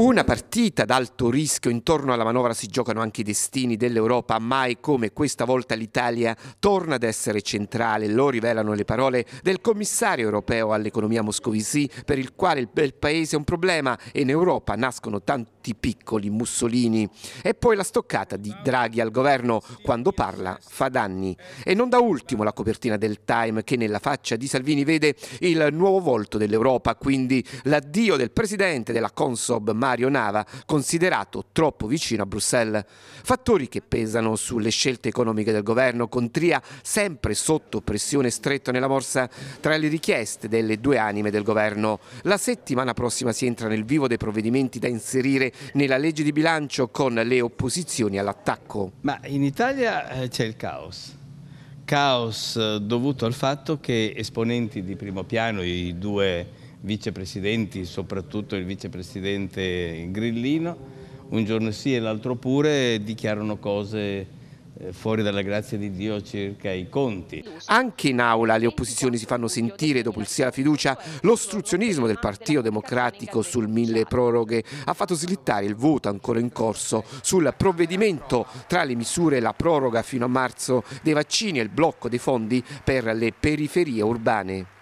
Una partita ad alto rischio, intorno alla manovra si giocano anche i destini dell'Europa, mai come questa volta l'Italia torna ad essere centrale, lo rivelano le parole del commissario europeo all'economia Moscovici, per il quale il Paese è un problema e in Europa nascono tanti Moratti, Piccoli, Mussolini e poi la stoccata di Draghi al governo quando parla fa danni e non da ultimo la copertina del Time che nella faccia di Salvini vede il nuovo volto dell'Europa, quindi l'addio del presidente della Consob Mario Nava considerato troppo vicino a Bruxelles. Fattori che pesano sulle scelte economiche del governo con Tria sempre sotto pressione stretta nella morsa tra le richieste delle due anime del governo. La settimana prossima si entra nel vivo dei provvedimenti da inserire nella legge di bilancio con le opposizioni all'attacco. Ma in Italia eh, c'è il caos. Caos eh, dovuto al fatto che esponenti di primo piano, i due vicepresidenti, soprattutto il vicepresidente Grillino, un giorno sì e l'altro pure, dichiarano cose eh, fuori dalla grazia di Dio circa i conti. Anche in aula le opposizioni si fanno sentire dopo il sia la fiducia. L'ostruzionismo del Partito Democratico sul mille proroghe ha fatto slittare il voto ancora in corso sul provvedimento tra le misure la proroga fino a marzo dei vaccini e il blocco dei fondi per le periferie urbane.